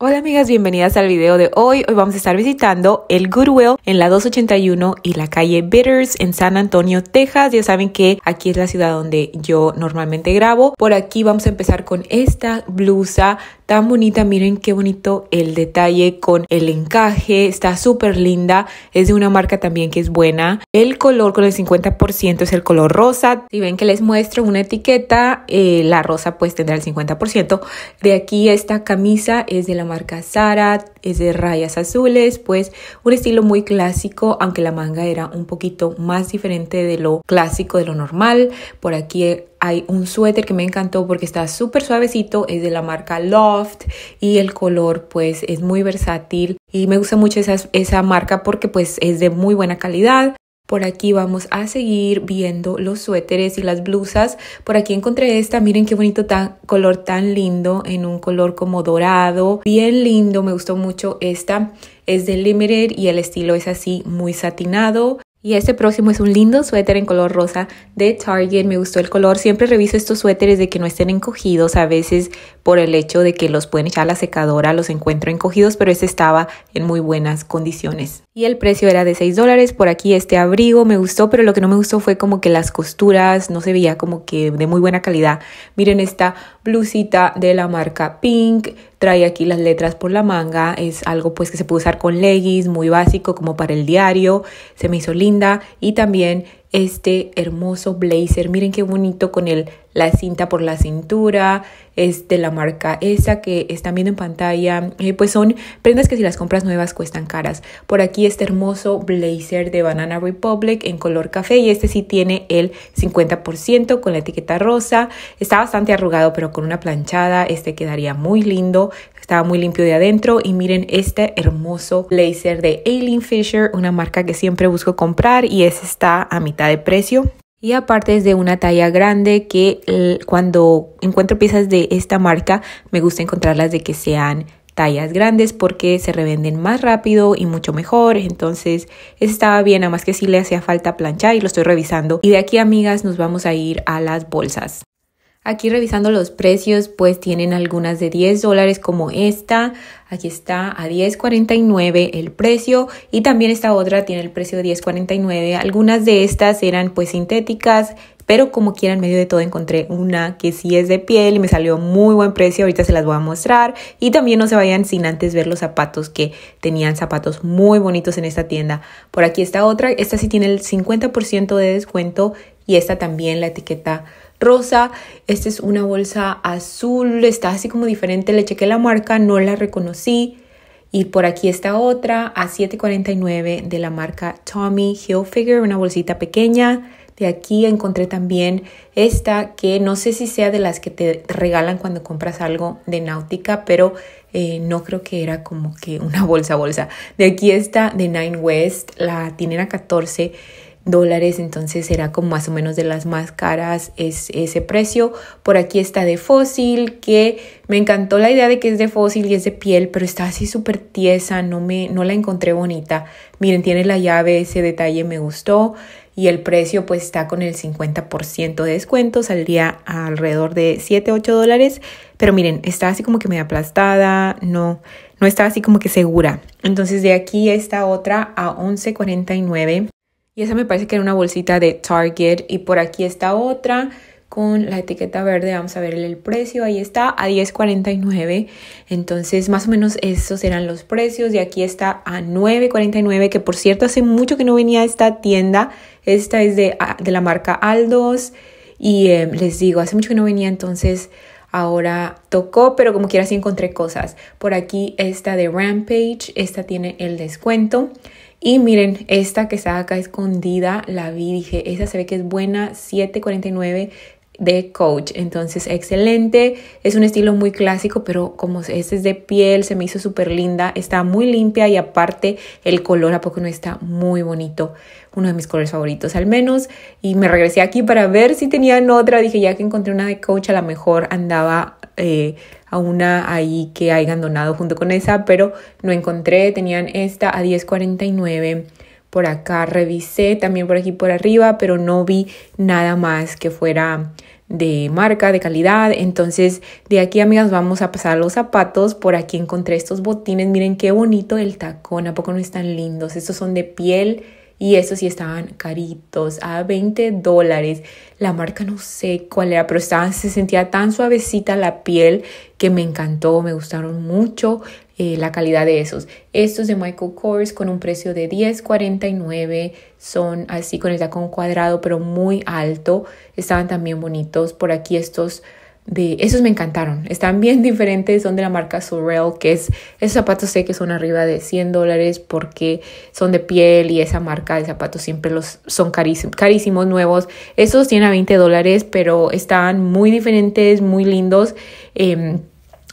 Hola amigas, bienvenidas al video de hoy. Hoy vamos a estar visitando el Goodwill en la 281 y la calle Bitters en San Antonio, Texas. Ya saben que aquí es la ciudad donde yo normalmente grabo. Por aquí vamos a empezar con esta blusa tan bonita. Miren qué bonito el detalle con el encaje. Está súper linda. Es de una marca también que es buena. El color con el 50% es el color rosa. Si ven que les muestro una etiqueta, eh, la rosa pues tendrá el 50%. De aquí esta camisa es de la marca Zara. Es de rayas azules. Pues un estilo muy clásico, aunque la manga era un poquito más diferente de lo clásico, de lo normal. Por aquí hay un suéter que me encantó porque está súper suavecito, es de la marca Loft y el color pues es muy versátil y me gusta mucho esa, esa marca porque pues es de muy buena calidad. Por aquí vamos a seguir viendo los suéteres y las blusas. Por aquí encontré esta, miren qué bonito tan, color tan lindo, en un color como dorado, bien lindo, me gustó mucho esta. Es de Limited y el estilo es así muy satinado. Y este próximo es un lindo suéter en color rosa de Target, me gustó el color, siempre reviso estos suéteres de que no estén encogidos, a veces por el hecho de que los pueden echar a la secadora los encuentro encogidos, pero este estaba en muy buenas condiciones. Y el precio era de 6 dólares, por aquí este abrigo me gustó, pero lo que no me gustó fue como que las costuras no se veía como que de muy buena calidad. Miren esta blusita de la marca Pink, trae aquí las letras por la manga, es algo pues que se puede usar con leggings, muy básico como para el diario, se me hizo linda y también este hermoso blazer. Miren qué bonito con el, la cinta por la cintura. Es de la marca esa que están viendo en pantalla. Eh, pues son prendas que si las compras nuevas cuestan caras. Por aquí este hermoso blazer de Banana Republic en color café. Y este sí tiene el 50% con la etiqueta rosa. Está bastante arrugado pero con una planchada. Este quedaría muy lindo estaba muy limpio de adentro y miren este hermoso blazer de Aileen Fisher, una marca que siempre busco comprar y es está a mitad de precio. Y aparte es de una talla grande que eh, cuando encuentro piezas de esta marca me gusta encontrarlas de que sean tallas grandes porque se revenden más rápido y mucho mejor. Entonces, estaba bien, más que si le hacía falta planchar y lo estoy revisando. Y de aquí, amigas, nos vamos a ir a las bolsas. Aquí revisando los precios, pues tienen algunas de 10 dólares como esta. Aquí está a 10.49 el precio y también esta otra tiene el precio de 10.49. Algunas de estas eran pues sintéticas, pero como quiera en medio de todo encontré una que sí es de piel y me salió muy buen precio, ahorita se las voy a mostrar y también no se vayan sin antes ver los zapatos que tenían zapatos muy bonitos en esta tienda. Por aquí está otra, esta sí tiene el 50% de descuento y esta también la etiqueta rosa, esta es una bolsa azul, está así como diferente, le chequé la marca, no la reconocí. Y por aquí está otra a 7.49 de la marca Tommy Hilfiger, una bolsita pequeña. De aquí encontré también esta que no sé si sea de las que te regalan cuando compras algo de náutica, pero eh, no creo que era como que una bolsa bolsa. De aquí está de Nine West, la tiene a 14 dólares, entonces será como más o menos de las más caras es ese precio. Por aquí está de fósil, que me encantó la idea de que es de fósil y es de piel, pero está así súper tiesa, no, me, no la encontré bonita. Miren, tiene la llave, ese detalle me gustó y el precio pues está con el 50% de descuento, saldría alrededor de 7, 8 dólares, pero miren, está así como que medio aplastada, no, no está así como que segura. Entonces de aquí está otra a 11.49 y esa me parece que era una bolsita de Target. Y por aquí está otra con la etiqueta verde. Vamos a ver el precio. Ahí está, a 10.49. Entonces, más o menos esos eran los precios. Y aquí está a 9.49, que por cierto, hace mucho que no venía a esta tienda. Esta es de, ah, de la marca Aldos. Y em, les digo, hace mucho que no venía, entonces ahora tocó, pero como quiera sí encontré cosas. Por aquí está de Rampage, esta tiene el descuento. Y miren, esta que está acá escondida, la vi, dije, esa se ve que es buena, 7.49 de coach. Entonces, excelente. Es un estilo muy clásico, pero como este es de piel, se me hizo súper linda. Está muy limpia y aparte el color, ¿a poco no está muy bonito? Uno de mis colores favoritos al menos. Y me regresé aquí para ver si tenían otra. Dije, ya que encontré una de coach, a lo mejor andaba eh, a una ahí que hayan donado junto con esa, pero no encontré. Tenían esta a 10.49 por acá, revisé también por aquí por arriba, pero no vi nada más que fuera de marca, de calidad. Entonces, de aquí, amigas, vamos a pasar los zapatos. Por aquí encontré estos botines. Miren qué bonito el tacón. ¿A poco no están lindos? Estos son de piel y esos sí estaban caritos, a 20 dólares. La marca no sé cuál era, pero estaban, se sentía tan suavecita la piel que me encantó, me gustaron mucho eh, la calidad de esos. Estos de Michael Kors con un precio de 10.49 son así con el tacón cuadrado pero muy alto. Estaban también bonitos. Por aquí estos esos me encantaron. Están bien diferentes, son de la marca surreal que es esos zapatos sé que son arriba de 100 dólares porque son de piel y esa marca de zapatos siempre los son carísimos, nuevos. esos tienen a 20 dólares, pero están muy diferentes, muy lindos. Em,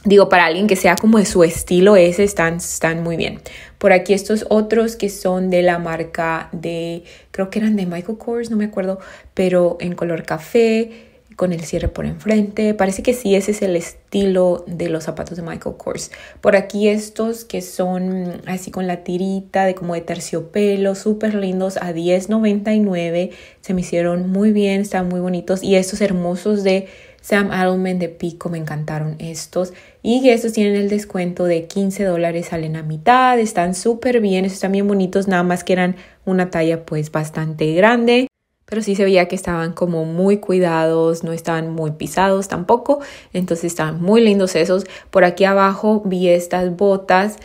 digo, para alguien que sea como de su estilo ese, están, están muy bien. Por aquí estos otros que son de la marca de, creo que eran de Michael Kors, no me acuerdo, pero en color café con el cierre por enfrente. Parece que sí, ese es el estilo de los zapatos de Michael Kors. Por aquí estos que son así con la tirita de como de terciopelo, súper lindos, a $10.99. Se me hicieron muy bien, están muy bonitos. Y estos hermosos de Sam Adelman de Pico, me encantaron estos. Y estos tienen el descuento de 15 dólares, salen a mitad, están súper bien, estos están bien bonitos, nada más que eran una talla pues bastante grande pero sí se veía que estaban como muy cuidados, no estaban muy pisados tampoco, entonces estaban muy lindos esos. Por aquí abajo vi estas botas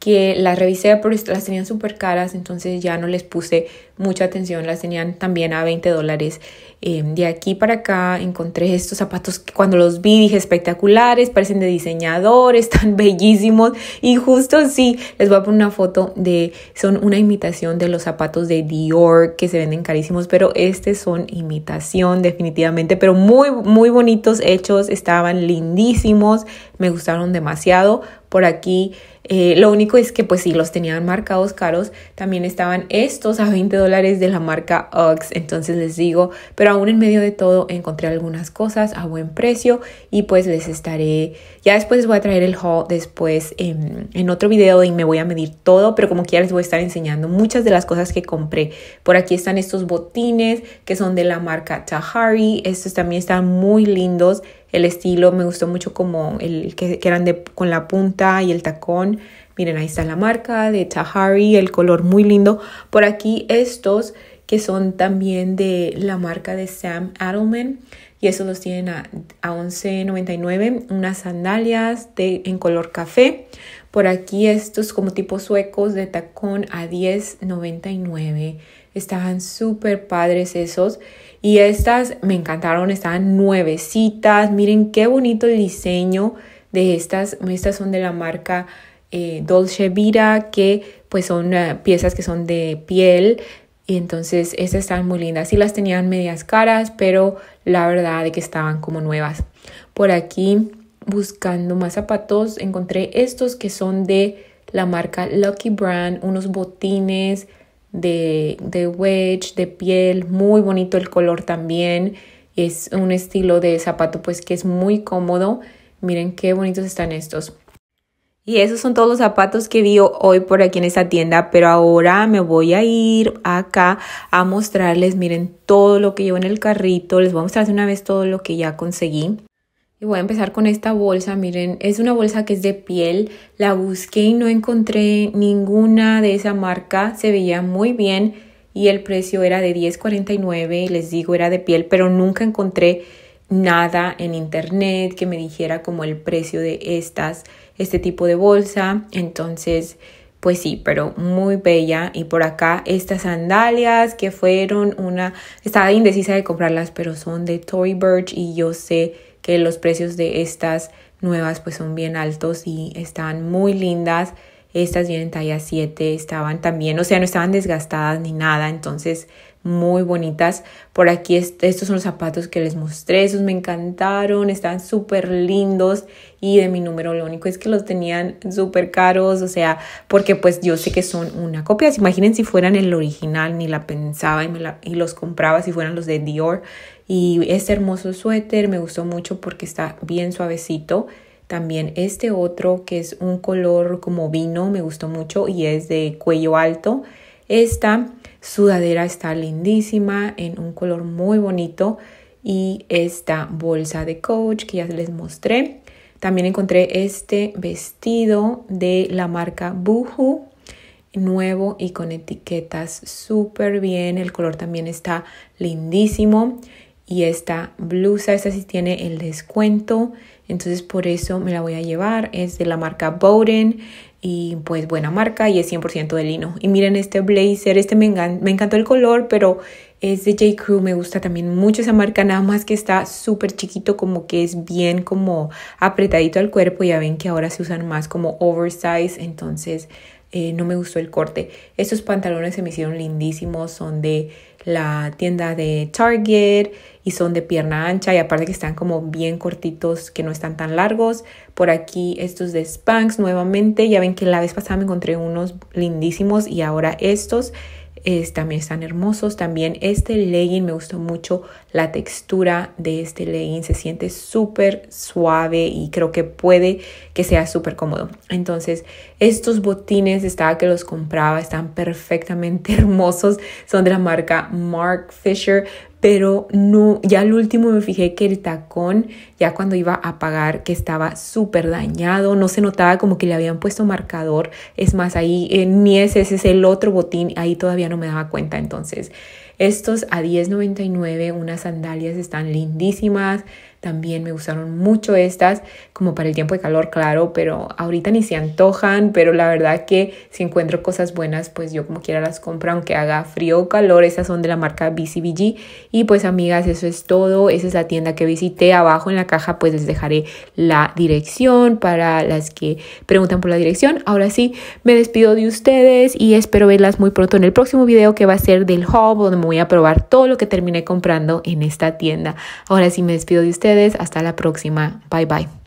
que las revisé, pero las tenían súper caras, entonces ya no les puse mucha atención, las tenían también a 20 dólares. Em, de aquí para acá encontré estos zapatos que cuando los vi dije espectaculares, parecen de diseñador, están bellísimos y justo sí, les voy a poner una foto de, son una imitación de los zapatos de Dior que se venden carísimos, pero estos son imitación definitivamente, pero muy, muy bonitos hechos, estaban lindísimos, me gustaron demasiado por aquí. Eh, lo único es que pues si los tenían marcados caros. También estaban estos a 20 dólares de la marca Uggs. Entonces les digo, pero aún en medio de todo encontré algunas cosas a buen precio y pues les estaré, ya después les voy a traer el haul después en, en otro video y me voy a medir todo, pero como quiera les voy a estar enseñando muchas de las cosas que compré. Por aquí están estos botines que son de la marca Tahari. Estos también están muy lindos el estilo, me gustó mucho como el que, eran de, con la punta y el tacón. Miren, ahí está la marca de Tahari, el color muy lindo. Por aquí estos que son también de la marca de Sam Adelman y esos los tienen a, a $11.99. Unas sandalias de, en color café. Por aquí estos como tipo suecos de tacón a $10.99. Estaban súper padres esos. Y estas me encantaron, estaban nuevecitas. Miren qué bonito el diseño de estas. Estas son de la marca eh, Dolce Vita, que pues son eh, piezas que son de piel. Y entonces estas están muy lindas. Sí las tenían medias caras, pero la verdad de que estaban como nuevas. Por aquí, buscando más zapatos, encontré estos que son de la marca Lucky Brand, unos botines de, de wedge, de piel, muy bonito el color también. Es un estilo de zapato pues que es muy cómodo. Miren qué bonitos están estos. Y esos son todos los zapatos que vi hoy por aquí en esta tienda, pero ahora me voy a ir acá a mostrarles, miren todo lo que llevo en el carrito, les voy a mostrar una vez todo lo que ya conseguí. Y voy a empezar con esta bolsa, miren, es una bolsa que es de piel, la busqué y no encontré ninguna de esa marca, se veía muy bien y el precio era de 10.49 les digo era de piel, pero nunca encontré nada en internet que me dijera como el precio de estas, este tipo de bolsa, entonces pues sí, pero muy bella. Y por acá estas sandalias que fueron una... Estaba indecisa de comprarlas, pero son de Tory Burch y yo sé que los precios de estas nuevas pues son bien altos y están muy lindas. Estas vienen talla 7, estaban también, o sea, no estaban desgastadas ni nada, entonces muy bonitas. Por aquí estos son los zapatos que les mostré, esos me encantaron, están súper lindos y de mi número lo único es que los tenían súper caros, o sea, porque pues yo sé que son una copia. Imaginen si fueran el original, ni la pensaba y, y los compraba si fueran los de Dior. Y este hermoso suéter me gustó mucho porque está bien suavecito. También este otro que es un color como vino me gustó mucho y es de cuello alto. Esta sudadera está lindísima en un color muy bonito y esta bolsa de coach que ya les mostré. También encontré este vestido de la marca Boohoo, nuevo y con etiquetas súper bien. El color también está lindísimo y esta blusa, esta sí tiene el descuento, entonces por eso me la voy a llevar, es de la marca Bowden y pues buena marca y es 100% de lino. Y miren este blazer, este me, me encantó el color, pero es de J. Crew, me gusta también mucho esa marca, nada más que está súper chiquito, como que es bien como apretadito al cuerpo, ya ven que ahora se usan más como oversize, entonces eh, no me gustó el corte. Estos pantalones se me hicieron lindísimos, son de la tienda de Target y son de pierna ancha y aparte que están como bien cortitos, que no están tan largos. Por aquí estos de Spanx nuevamente, ya ven que la vez pasada me encontré unos lindísimos y ahora estos también están hermosos. También este legging me gustó mucho. La textura de este legging se siente súper suave y creo que puede que sea súper cómodo. Entonces, estos botines, estaba que los compraba, están perfectamente hermosos. Son de la marca Mark Fisher, pero no, ya al último me fijé que el tacón, ya cuando iba a pagar, que estaba súper dañado, no se notaba como que le habían puesto marcador, es más, ahí eh, ni ese, ese es el otro botín, ahí todavía no me daba cuenta, entonces estos a $10.99, unas sandalias están lindísimas. También me gustaron mucho estas, como para el tiempo de calor, claro, pero ahorita ni se antojan, pero la verdad que si encuentro cosas buenas, pues yo como quiera las compro, aunque haga frío o calor. Estas son de la marca BCBG. Y pues amigas, eso es todo. Esa es la tienda que visité. Abajo en la caja pues les dejaré la dirección para las que preguntan por la dirección. Ahora sí, me despido de ustedes y espero verlas muy pronto en el próximo video que va a ser del hub de voy a probar todo lo que terminé comprando en esta tienda. Ahora sí me despido de ustedes. Hasta la próxima. Bye bye.